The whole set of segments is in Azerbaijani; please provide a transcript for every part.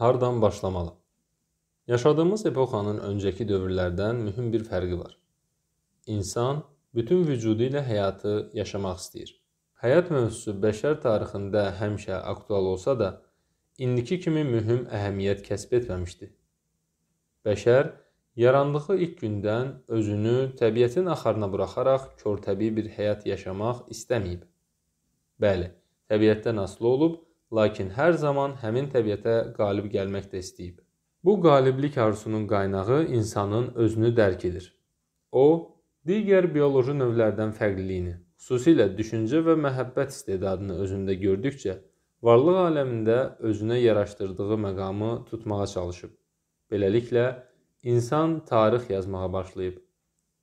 hardan başlamalı? Yaşadığımız epoxanın öncəki dövrlərdən mühüm bir fərqi var. İnsan bütün vücudu ilə həyatı yaşamaq istəyir. Həyat mövzusu bəşər tarixində həmişə aktual olsa da, indiki kimi mühüm əhəmiyyət kəsb etməmişdi. Bəşər yarandığı ilk gündən özünü təbiətin axarına buraxaraq körtəbii bir həyat yaşamaq istəməyib. Bəli, təbiətdən asılı olub lakin hər zaman həmin təbiətə qalib gəlmək də istəyib. Bu qaliblik arzusunun qaynağı insanın özünü dərkidir. O, digər bioloji növlərdən fərqliliyini, xüsusilə düşüncə və məhəbbət istedadını özündə gördükcə, varlıq aləmində özünə yaraşdırdığı məqamı tutmağa çalışıb. Beləliklə, insan tarix yazmağa başlayıb.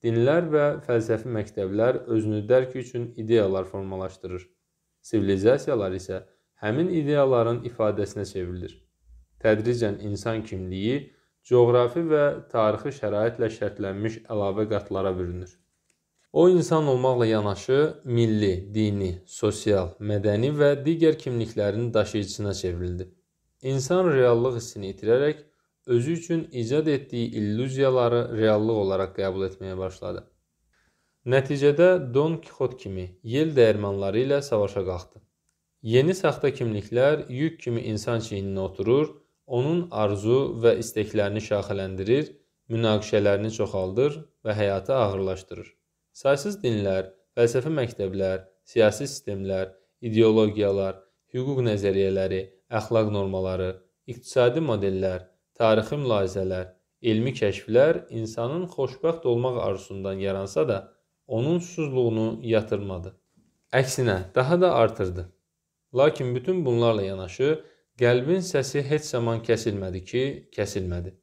Dinlər və fəlsəfi məktəblər özünü dərk üçün ideyalar formalaşdırır. Sivilizasiyalar isə həmin ideyaların ifadəsinə çevrilir. Tədricən insan kimliyi coğrafi və tarixi şəraitlə şərtlənmiş əlavə qatlara bürünür. O insan olmaqla yanaşı milli, dini, sosial, mədəni və digər kimliklərin daşıyıcısına çevrildi. İnsan reallıq hissini itirərək özü üçün icad etdiyi illüziyaları reallıq olaraq qəbul etməyə başladı. Nəticədə Don Kixot kimi yel dəyirmanları ilə savaşa qalxdı. Yeni saxta kimliklər yük kimi insan çiyninə oturur, onun arzu və istəklərini şaxələndirir, münaqişələrini çoxaldır və həyatı ağırlaşdırır. Saysız dinlər, fəlsəfi məktəblər, siyasi sistemlər, ideologiyalar, hüquq nəzəriyyələri, əxlaq normaları, iqtisadi modellər, tarixi mülahizələr, elmi kəşflər insanın xoşbəxt olmaq arzusundan yaransa da, onun susuzluğunu yatırmadı. Əksinə, daha da artırdı. Lakin bütün bunlarla yanaşı qəlbin səsi heç zaman kəsilmədi ki, kəsilmədi.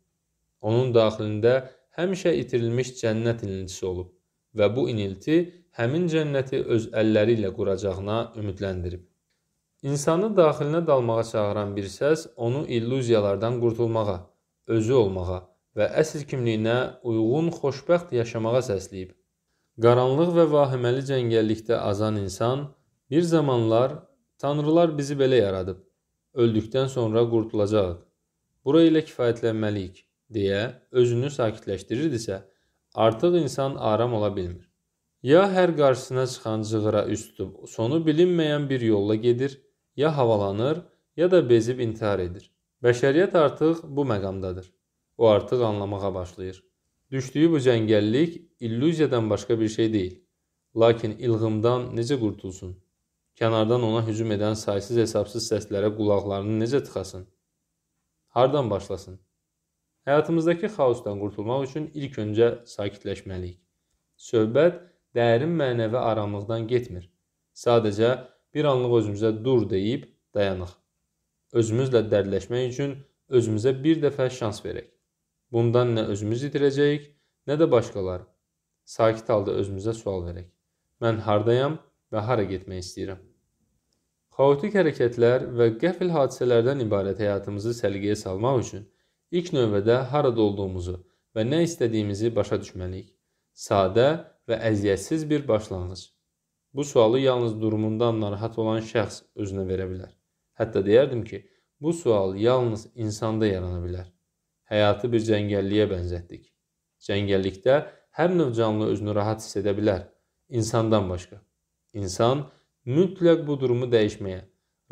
Onun daxilində həmişə itirilmiş cənnət iniltisi olub və bu inilti həmin cənnəti öz əlləri ilə quracağına ümidləndirib. İnsanı daxilinə dalmağa çağıran bir səs onu illüziyalardan qurtulmağa, özü olmağa və əsl kimliyinə uyğun xoşbəxt yaşamağa səsləyib. Qaranlıq və vahiməli cəngəllikdə azan insan bir zamanlar Tanrılar bizi belə yaradıb. Öldükdən sonra qurtulacağıq. Bura ilə kifayətlənməliyik, deyə özünü sakitləşdirirdisə, artıq insan aram ola bilmir. Ya hər qarşısına çıxan cığıra üst tutub sonu bilinməyən bir yolla gedir, ya havalanır, ya da bezib intihar edir. Bəşəriyyət artıq bu məqamdadır. O artıq anlamağa başlayır. Düşdüyü bu cəngəllik illüziyadan başqa bir şey deyil. Lakin ilğımdan necə qurtulsun? Kənardan ona hücum edən saysız hesabsız səslərə qulaqlarını necə tıxasın? Hardan başlasın? Həyatımızdakı xaosdan qurtulmaq üçün ilk öncə sakitləşməliyik. Söhbət dərin mənəvi aramlıqdan getmir. Sadəcə bir anlıq özümüzə dur deyib dayanıq. Özümüzlə dərdləşmək üçün özümüzə bir dəfə şans verək. Bundan nə özümüz itirəcəyik, nə də başqaları. Sakit halda özümüzə sual verək. Mən hardayam? və hara getmək istəyirəm. Xaotik hərəkətlər və qəfil hadisələrdən ibarət həyatımızı səliqəyə salmaq üçün ilk növbədə harada olduğumuzu və nə istədiyimizi başa düşməliyik. Sadə və əziyyətsiz bir başlanğıc. Bu sualı yalnız durumundan narahat olan şəxs özünə verə bilər. Hətta deyərdim ki, bu sual yalnız insanda yarana bilər. Həyatı bir cəngəlliyə bənzətdik. Cəngəllikdə hər növ canlı özünü rahat hiss edə bilər, insandan başqa. İnsan mütləq bu durumu dəyişməyə,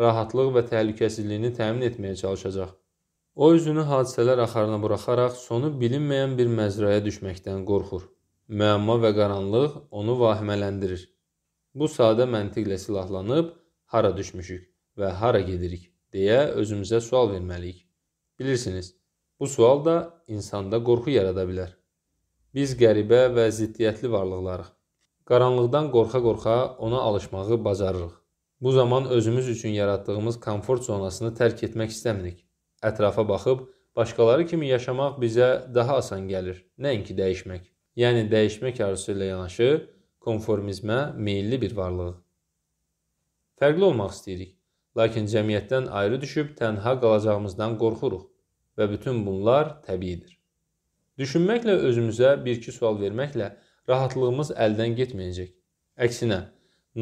rahatlıq və təhlükəsizliyini təmin etməyə çalışacaq. O özünü hadisələr axarına buraxaraq sonu bilinməyən bir məzraya düşməkdən qorxur. Müəmma və qaranlıq onu vahimələndirir. Bu sadə məntiqlə silahlanıb hara düşmüşük və hara gedirik deyə özümüzə sual verməliyik. Bilirsiniz, bu sual da insanda qorxu yarada bilər. Biz qəribə və ziddiyyətli varlıqlarıq. Qaranlıqdan qorxa-qorxa ona alışmağı bacarırıq. Bu zaman özümüz üçün yaratdığımız komfort zonasını tərk etmək istəmirik. Ətrafa baxıb başqaları kimi yaşamaq bizə daha asan gəlir, nəinki dəyişmək. Yəni dəyişmək arzusu ilə yanaşı konformizmə meylli bir varlıq. Fərqli olmaq istəyirik, lakin cəmiyyətdən ayrı düşüb tənha qalacağımızdan qorxuruq və bütün bunlar təbiidir. Düşünməklə özümüzə bir-iki sual verməklə rahatlığımız əldən getməyəcək. Əksinə,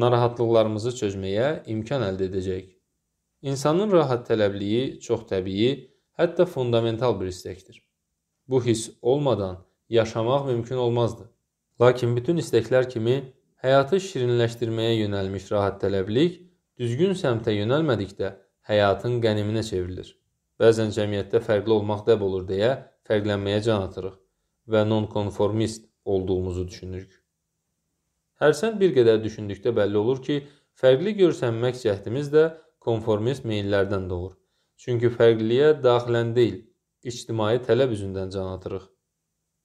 narahatlıqlarımızı çözməyə imkan əldə edəcək. İnsanın rahat tələbliyi çox təbii, hətta fundamental bir istəkdir. Bu hiss olmadan yaşamaq mümkün olmazdı. Lakin bütün istəklər kimi həyatı şirinləşdirməyə yönəlmiş rahat tələblik düzgün səmtə yönəlmədikdə həyatın qəniminə çevrilir. Bəzən cəmiyyətdə fərqli olmaq dəb olur deyə fərqlənməyə can atırıq və nonkonformist olduğumuzu düşünürük. Hərsən bir qədər düşündükdə bəlli olur ki, fərqli görsənmək cəhdimiz də konformist meyillərdən doğur. Çünki fərqliliyə daxilən deyil, ictimai tələb üzündən can atırıq.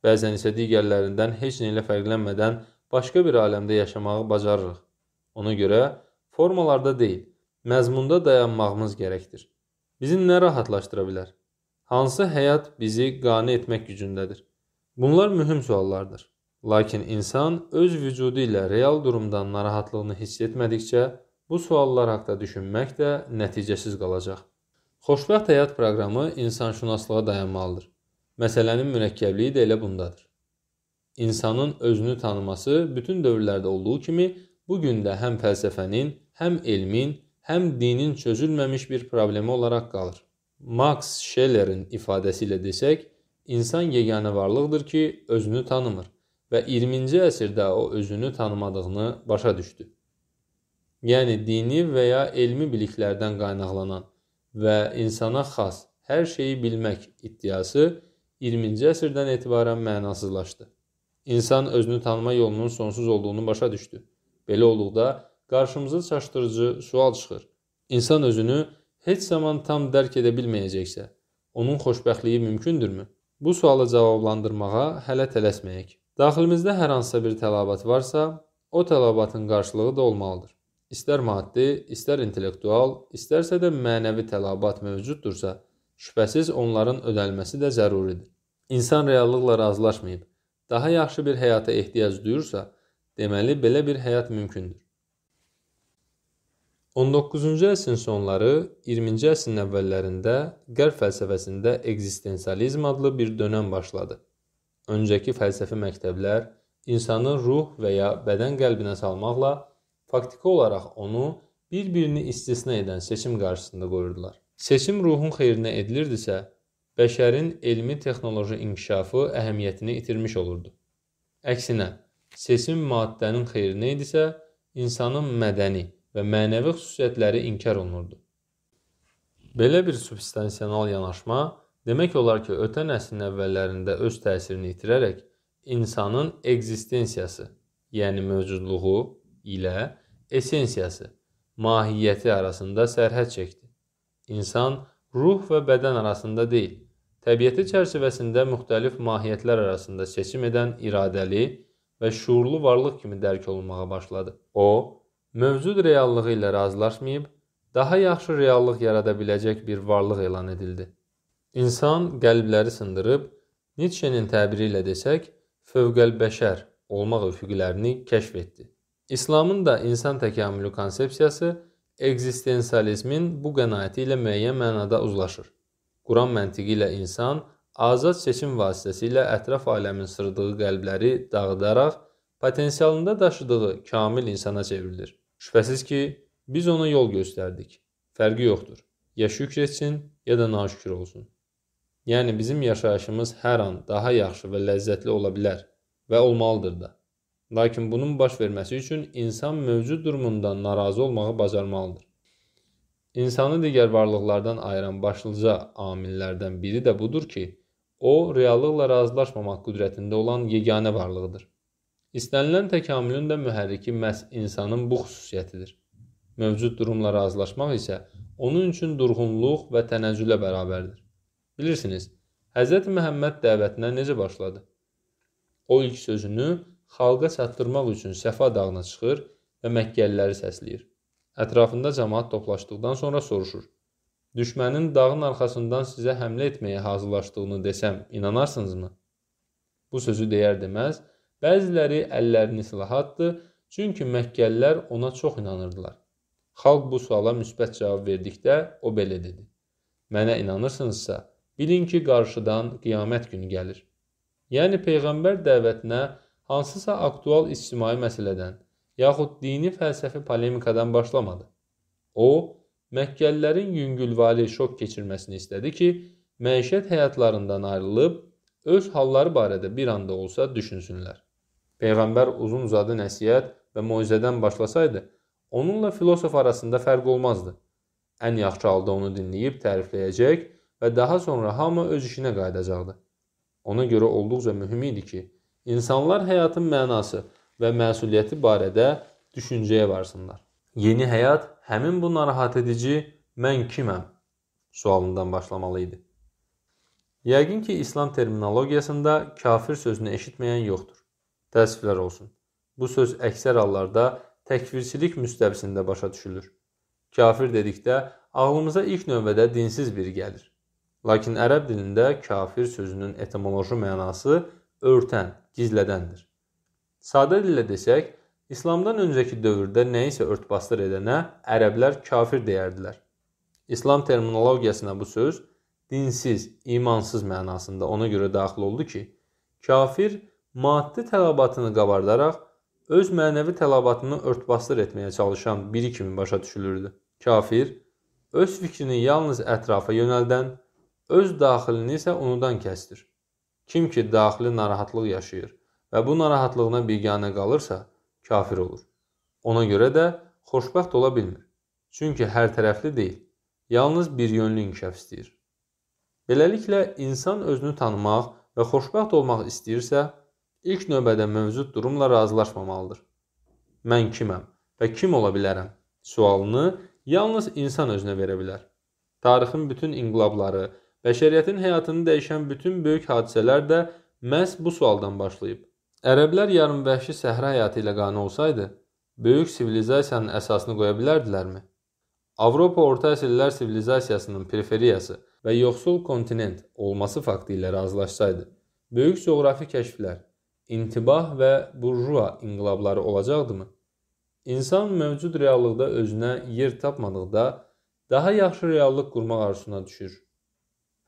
Bəzən isə digərlərindən heç nə ilə fərqlənmədən başqa bir aləmdə yaşamağı bacarırıq. Ona görə formalarda deyil, məzmunda dayanmağımız gərəkdir. Bizi nə rahatlaşdıra bilər? Hansı həyat bizi qane etmək gücündədir? Bunlar mühüm suallardır. Lakin insan öz vücudu ilə real durumdan narahatlığını hiss etmədikcə bu suallar haqqda düşünmək də nəticəsiz qalacaq. Xoşbəxt həyat proqramı insanşünaslığa dayanmalıdır. Məsələnin mürəkkəbliyi də elə bundadır. İnsanın özünü tanıması bütün dövrlərdə olduğu kimi bu gün də həm fəlsəfənin, həm elmin, həm dinin çözülməmiş bir problemi olaraq qalır. Max Schellerin ifadəsi ilə desək, İnsan yeganə varlıqdır ki, özünü tanımır və 20-ci əsrdə o özünü tanımadığını başa düşdü. Yəni dini və ya elmi biliklərdən qaynaqlanan və insana xas hər şeyi bilmək iddiası 20-ci əsrdən etibarən mənasızlaşdı. İnsan özünü tanıma yolunun sonsuz olduğunu başa düşdü. Belə olduqda qarşımıza çaşdırıcı sual çıxır. İnsan özünü heç zaman tam dərk edə bilməyəcəksə, onun xoşbəxtliyi mümkündürmü? Bu sualı cavablandırmağa hələ tələsməyək. Daxilimizdə hər hansısa bir tələbat varsa, o tələbatın qarşılığı da olmalıdır. İstər maddi, istər intellektual, istərsə də mənəvi tələbat mövcuddursa, şübhəsiz onların ödənilməsi də zəruridir. İnsan reallıqla razılaşmayıb, daha yaxşı bir həyata ehtiyac duyursa, deməli belə bir həyat mümkündür. 19-cu əsrin sonları, 20-ci əsrin əvvəllərində Qərb fəlsəfəsində ekzistensializm adlı bir dönəm başladı. Öncəki fəlsəfi məktəblər insanı ruh və ya bədən qəlbinə salmaqla faktiki olaraq onu bir-birini istisna edən seçim qarşısında qoyurdular. Seçim ruhun xeyrinə edilirdisə, bəşərin elmi texnoloji inkişafı əhəmiyyətini itirmiş olurdu. Əksinə, seçim maddənin xeyrinə idisə, insanın mədəni və mənəvi xüsusiyyətləri inkar olunurdu. Belə bir substansional yanaşma demək olar ki, ötən əsrin əvvəllərində öz təsirini itirərək insanın eksistensiyası, yəni mövcudluğu ilə essensiyası, mahiyyəti arasında sərhəd çəkdi. İnsan ruh və bədən arasında deyil, təbiəti çərçivəsində müxtəlif mahiyyətlər arasında seçim edən iradəli və şuurlu varlıq kimi dərk olunmağa başladı. O, mövcud reallığı ilə razılaşmayıb, daha yaxşı reallıq yarada biləcək bir varlıq elan edildi. İnsan qəlbləri sındırıb, Nietzsche-nin təbiri ilə desək, fövqəlbəşər olmaq üfüqlərini kəşf etdi. İslamın da insan təkamülü konsepsiyası ekzistensializmin bu qənaəti ilə müəyyən mənada uzlaşır. Quran məntiqi ilə insan azad seçim vasitəsilə ətraf aləmin sırdığı qəlbləri dağıdaraq potensialında daşıdığı kamil insana çevrilir. Şübhəsiz ki, biz ona yol göstərdik. Fərqi yoxdur. Ya şükr etsin, ya da naşükür olsun. Yəni bizim yaşayışımız hər an daha yaxşı və ləzzətli ola bilər və olmalıdır da. Lakin bunun baş verməsi üçün insan mövcud durumundan narazı olmağı bacarmalıdır. İnsanı digər varlıqlardan ayıran başlıca amillərdən biri də budur ki, o reallıqla razılaşmamaq qüdrətində olan yeganə varlığıdır. İstənilən təkamülün də mühərriki məhz insanın bu xüsusiyyətidir. Mövcud durumla razılaşmaq isə onun üçün durğunluq və tənəzzülə bərabərdir. Bilirsiniz, Hz. Məhəmməd dəvətinə necə başladı? O ilk sözünü xalqa çatdırmaq üçün Səfa dağına çıxır və Məkkəliləri səsləyir. Ətrafında cəmaat toplaşdıqdan sonra soruşur: "Düşmənin dağın arxasından sizə həmlə etməyə hazırlaşdığını desəm, inanarsınızmı?" Bu sözü deyər deməz, Bəziləri əllərini silah atdı, çünki Məkkəlilər ona çox inanırdılar. Xalq bu suala müsbət cavab verdikdə o belə dedi: Mənə inanırsınızsa, bilin ki, qarşıdan qiyamət günü gəlir. Yəni peyğəmbər dəvətinə hansısa aktual ictimai məsələdən yaxud dini fəlsəfi polemikadan başlamadı. O, Məkkəlilərin yüngülvari şok keçirməsini istədi ki, məişət həyatlarından ayrılıb öz halları barədə bir anda olsa düşünsünlər. Peyğəmbər uzun-uzadı nəsihət və moizədən başlasaydı, onunla filosof arasında fərq olmazdı. Ən yaxşı halda onu dinləyib tərifləyəcək və daha sonra hamı öz işinə qayıdacaqdı. Ona görə olduqca mühüm idi ki, insanlar həyatın mənası və məsuliyyəti barədə düşüncəyə varsınlar. Yeni həyat həmin bu narahat edici mən kiməm sualından başlamalı idi. Yəqin ki, İslam terminologiyasında kafir sözünü eşitməyən yoxdur. Təəssüflər olsun. Bu söz əksər hallarda təkfirçilik müstəbsində başa düşülür. Kafir dedikdə ağlımıza ilk növbədə dinsiz biri gəlir. Lakin ərəb dilində kafir sözünün etimoloji mənası örtən, gizlədəndir. Sadə dillə desək, İslamdan öncəki dövrdə nəyisə örtbasdır edənə ərəblər kafir deyərdilər. İslam terminologiyasına bu söz dinsiz, imansız mənasında ona görə daxil oldu ki, kafir maddi tələbatını qabardaraq öz mənəvi tələbatını örtbasdır etməyə çalışan biri kimi başa düşülürdü. Kafir öz fikrini yalnız ətrafa yönəldən, öz daxilini isə unudan kəsdir. Kim ki daxili narahatlıq yaşayır və bu narahatlığına biganə qalırsa, kafir olur. Ona görə də xoşbəxt ola bilmir. Çünki hər tərəfli deyil, yalnız bir yönlü inkişaf istəyir. Beləliklə insan özünü tanımaq və xoşbəxt olmaq istəyirsə, ilk növbədə mövcud durumla razılaşmamalıdır. Mən kiməm və kim ola bilərəm? Sualını yalnız insan özünə verə bilər. Tarixin bütün inqilabları, bəşəriyyətin həyatını dəyişən bütün böyük hadisələr də məhz bu sualdan başlayıb. Ərəblər yarımvəhşi səhra həyatı ilə qane olsaydı, böyük sivilizasiyanın əsasını qoya bilərdilərmi? Avropa orta əsrlər sivilizasiyasının periferiyası və yoxsul kontinent olması faktı ilə razılaşsaydı, böyük coğrafi kəşflər, intibah və burjua inqilabları olacaqdımı? İnsan mövcud reallıqda özünə yer tapmadıqda daha yaxşı reallıq qurmaq arzusuna düşür.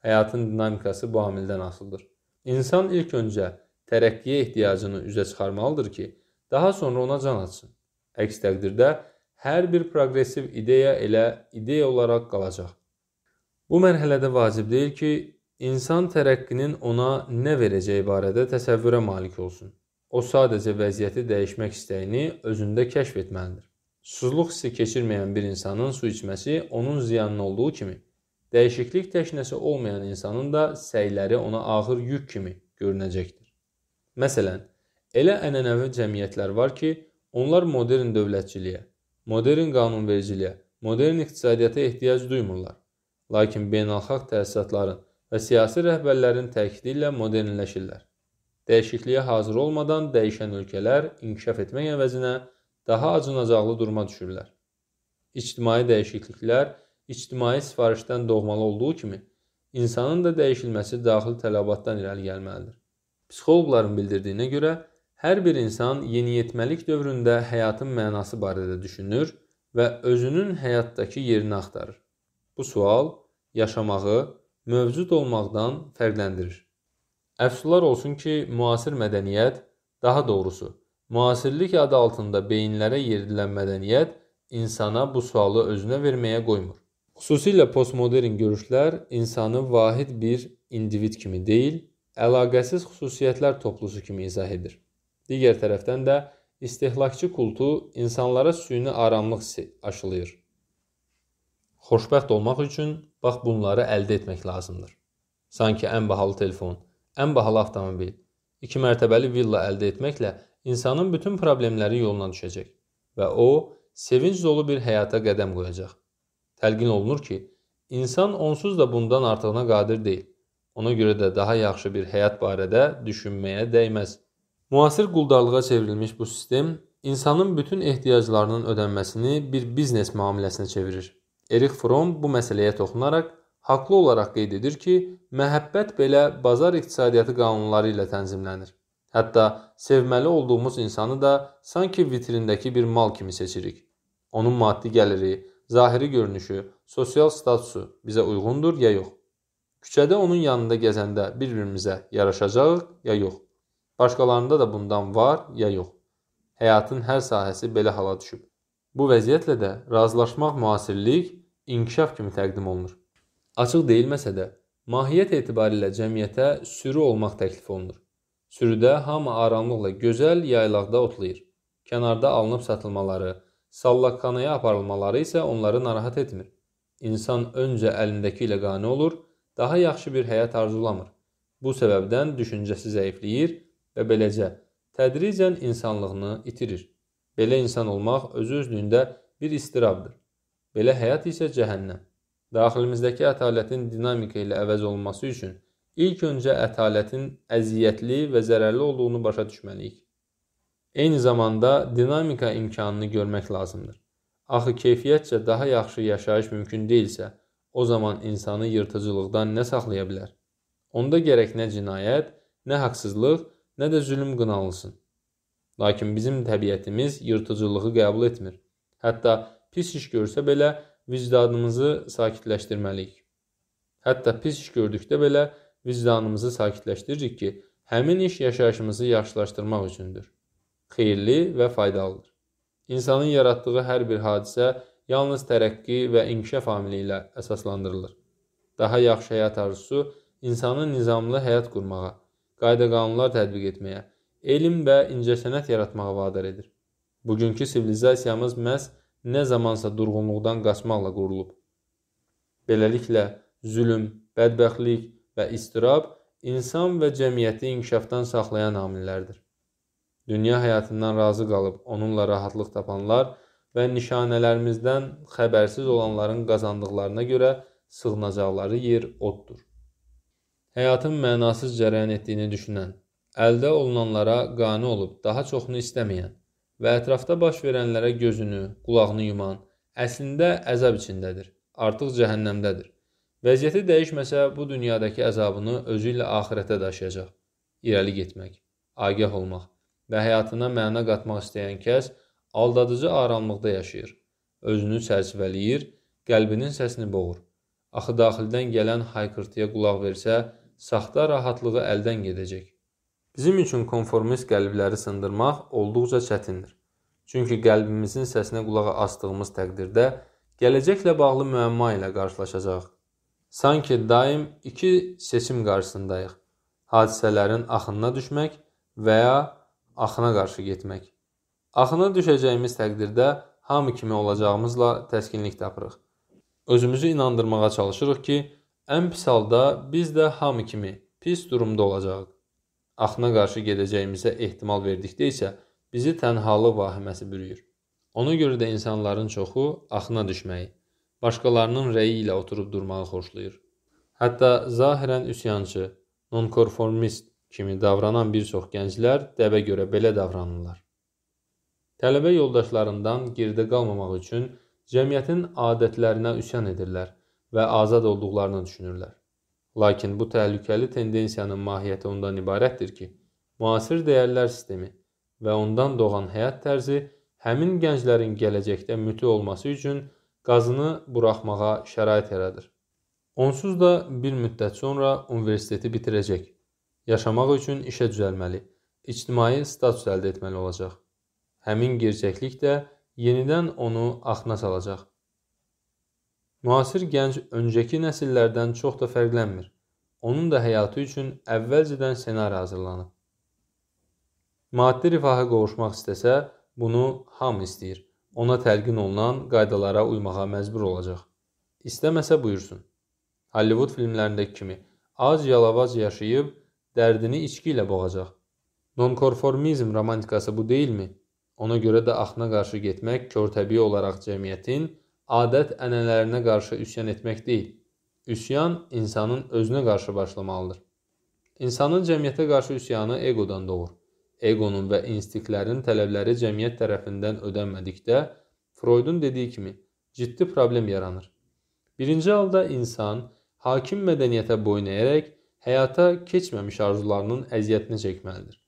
Həyatın dinamikası bu amildən asılıdır. İnsan ilk öncə tərəqqiyə ehtiyacını üzə çıxarmalıdır ki, daha sonra ona can atsın. Əks təqdirdə hər bir proqressiv ideya elə ideya olaraq qalacaq. Bu mərhələdə vacib deyil ki, insan tərəqqinin ona nə verəcəyi barədə təsəvvürə malik olsun. O sadəcə vəziyyəti dəyişmək istəyini özündə kəşf etməlidir. Susuzluq hissi keçirməyən bir insanın su içməsi onun ziyanlı olduğu kimi, dəyişiklik təşnəsi olmayan insanın da səyləri ona ağır yük kimi görünəcəkdir. Məsələn, elə ənənəvi cəmiyyətlər var ki, onlar modern dövlətçiliyə, modern qanunvericiliyə, modern iqtisadiyyata ehtiyac duymurlar. Lakin beynəlxalq təsisatların və siyasi rəhbərlərin təkidi ilə modernləşirlər. Dəyişikliyə hazır olmadan dəyişən ölkələr inkişaf etmək əvəzinə daha acınacaqlı duruma düşürlər. İctimai dəyişikliklər ictimai sifarişdən doğmalı olduğu kimi insanın da dəyişilməsi daxili tələbatdan irəli gəlməlidir. Psixoloqların bildirdiyinə görə hər bir insan yeniyetməlik dövründə həyatın mənası barədə düşünür və özünün həyatdakı yerini axtarır. Bu sual yaşamağı mövcud olmaqdan fərqləndirir. Əfsuslar olsun ki, müasir mədəniyyət, daha doğrusu, müasirlik adı altında beyinlərə yeridilən mədəniyyət insana bu sualı özünə verməyə qoymur. Xüsusilə postmodern görüşlər insanı vahid bir individ kimi deyil, əlaqəsiz xüsusiyyətlər toplusu kimi izah edir. Digər tərəfdən də istehlakçı kultu insanlara süni aramlıq aşılayır. Xoşbəxt olmaq üçün bax bunları əldə etmək lazımdır. Sanki ən bahalı telefon, ən bahalı avtomobil, iki mərtəbəli villa əldə etməklə insanın bütün problemləri yoluna düşəcək və o sevinc dolu bir həyata qədəm qoyacaq. Təlqin olunur ki, insan onsuz da bundan artığına qadir deyil. Ona görə də daha yaxşı bir həyat barədə düşünməyə dəyməz. Müasir quldarlığa çevrilmiş bu sistem insanın bütün ehtiyaclarının ödənməsini bir biznes müamiləsinə çevirir. Erich Fromm bu məsələyə toxunaraq haqlı olaraq qeyd edir ki, məhəbbət belə bazar iqtisadiyyatı qanunları ilə tənzimlənir. Hətta sevməli olduğumuz insanı da sanki vitrindəki bir mal kimi seçirik. Onun maddi gəliri, zahiri görünüşü, sosial statusu bizə uyğundur ya yox? Küçədə onun yanında gəzəndə bir-birimizə yaraşacağıq ya yox? Başqalarında da bundan var ya yox? Həyatın hər sahəsi belə hala düşüb. Bu vəziyyətlə də razılaşmaq müasirlik, inkişaf kimi təqdim olunur. Açıq deyilməsə də, mahiyyət etibarilə cəmiyyətə sürü olmaq təklif olunur. Sürüdə hamı aramlıqla gözəl yaylaqda otlayır. Kənarda alınıb satılmaları, sallaqxanaya aparılmaları isə onları narahat etmir. İnsan öncə əlindəki ilə qane olur, daha yaxşı bir həyat arzulamır. Bu səbəbdən düşüncəsi zəifləyir və beləcə tədricən insanlığını itirir. Belə insan olmaq özü-özlüyündə bir istirabdır. Belə həyat isə cəhənnəm. Daxilimizdəki ətalətin dinamika ilə əvəz olunması üçün ilk öncə ətalətin əziyyətli və zərərli olduğunu başa düşməliyik. Eyni zamanda dinamika imkanını görmək lazımdır. Axı keyfiyyətcə daha yaxşı yaşayış mümkün deyilsə, o zaman insanı yırtıcılıqdan nə saxlaya bilər? Onda gərək nə cinayət, nə haqsızlıq, nə də zülm qınanılsın. Lakin bizim təbiətimiz yırtıcılığı qəbul etmir. Hətta pis iş görsə belə vicdanımızı sakitləşdirməliyik. Hətta pis iş gördükdə belə vicdanımızı sakitləşdiririk ki, həmin iş yaşayışımızı yaxşılaşdırmaq üçündür. Xeyirli və faydalıdır. İnsanın yaratdığı hər bir hadisə yalnız tərəqqi və inkişaf amili ilə əsaslandırılır. Daha yaxşı həyat arzusu insanı nizamlı həyat qurmağa, qayda-qanunlar tətbiq etməyə, elm və incəsənət yaratmağa vadar edir. Bugünkü sivilizasiyamız məhz nə zamansa durğunluqdan qaçmaqla qurulub. Beləliklə, zülm, bədbəxtlik və istirab insan və cəmiyyəti inkişafdan saxlayan amillərdir. Dünya həyatından razı qalıb onunla rahatlıq tapanlar və nişanələrimizdən xəbərsiz olanların qazandıqlarına görə sığınacaqları yer oddur. Həyatın mənasız cərəyan etdiyini düşünən əldə olunanlara qane olub daha çoxunu istəməyən və ətrafda baş verənlərə gözünü, qulağını yuman əslində əzab içindədir, artıq cəhənnəmdədir. Vəziyyəti dəyişməsə bu dünyadakı əzabını özü ilə axirətə daşıyacaq. İrəli getmək, agah olmaq və həyatına məna qatmaq istəyən kəs aldadıcı aramlıqda yaşayır. Özünü çərçivələyir, qəlbinin səsini boğur. Axı daxildən gələn hayqırtıya qulaq versə, saxta rahatlığı əldən gedəcək. Bizim üçün konformist qəlbləri sındırmaq olduqca çətindir. Çünki qəlbimizin səsinə qulaq asdığımız təqdirdə gələcəklə bağlı müəmma ilə qarşılaşacağıq. Sanki daim iki seçim qarşısındayıq. Hadisələrin axınına düşmək və ya axına qarşı getmək. Axına düşəcəyimiz təqdirdə hamı kimi olacağımızla təskinlik tapırıq. Özümüzü inandırmağa çalışırıq ki, ən pis halda biz də hamı kimi pis durumda olacağıq axına qarşı gedəcəyimizə ehtimal verdikdə isə bizi tənhalıq vahiməsi bürüyür. Ona görə də insanların çoxu axına düşməyi, başqalarının rəyi ilə oturub durmağı xoşlayır. Hətta zahirən üsyançı, nonkonformist kimi davranan bir çox gənclər dəvə görə belə davranırlar. Tələbə yoldaşlarından girdə qalmamaq üçün cəmiyyətin adətlərinə üsyan edirlər və azad olduqlarını düşünürlər. Lakin bu təhlükəli tendensiyanın mahiyyəti ondan ibarətdir ki, müasir dəyərlər sistemi və ondan doğan həyat tərzi həmin gənclərin gələcəkdə müti olması üçün qazını buraxmağa şərait yaradır. Onsuz da bir müddət sonra universiteti bitirəcək. Yaşamaq üçün işə düzəlməli, ictimai status əldə etməli olacaq. Həmin gerçəklik də yenidən onu axına salacaq. Müasir gənc öncəki nəsillərdən çox da fərqlənmir. Onun da həyatı üçün əvvəlcədən ssenari hazırlanıb. Maddi rifaha qovuşmaq istəsə, bunu hamı istəyir. Ona təlqin olunan qaydalara uymağa məcbur olacaq. İstəməsə buyursun. Hollywood filmlərindəki kimi ac yalavac yaşayıb dərdini içki ilə boğacaq. Nonkonformizm romantikası bu deyilmi? Ona görə də axına qarşı getmək körtəbii olaraq cəmiyyətin adət-ənənələrinə qarşı üsyan etmək deyil. Üsyan insanın özünə qarşı başlamalıdır. İnsanın cəmiyyətə qarşı üsyanı egodan doğur. Egonun və instinktlərin tələbləri cəmiyyət tərəfindən ödənmədikdə Freudun dediyi kimi ciddi problem yaranır. Birinci halda insan hakim mədəniyyətə boyun əyərək həyata keçməmiş arzularının əziyyətini çəkməlidir.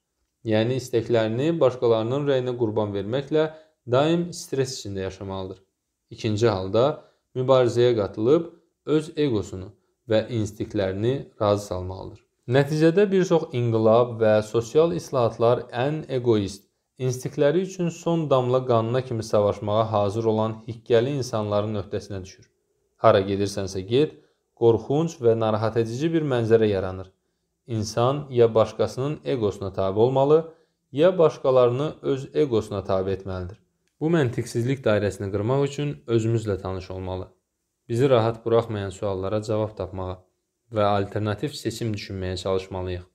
Yəni istəklərini başqalarının rəyinə qurban verməklə daim stres içində yaşamalıdır. İkinci halda mübarizəyə qatılıb öz egosunu və instinktlərini razı salmalıdır. Nəticədə bir çox inqilab və sosial islahatlar ən egoist, instinktləri üçün son damla qanına kimi savaşmağa hazır olan hikkəli insanların öhdəsinə düşür. Hara gedirsənsə get, qorxunc və narahat edici bir mənzərə yaranır. İnsan ya başqasının egosuna tabe olmalı, ya başqalarını öz egosuna tabe etməlidir. Bu məntiqsizlik dairəsini qırmaq üçün özümüzlə tanış olmalı. Bizi rahat buraxmayan suallara cavab tapmağa və alternativ seçim düşünməyə çalışmalıyıq.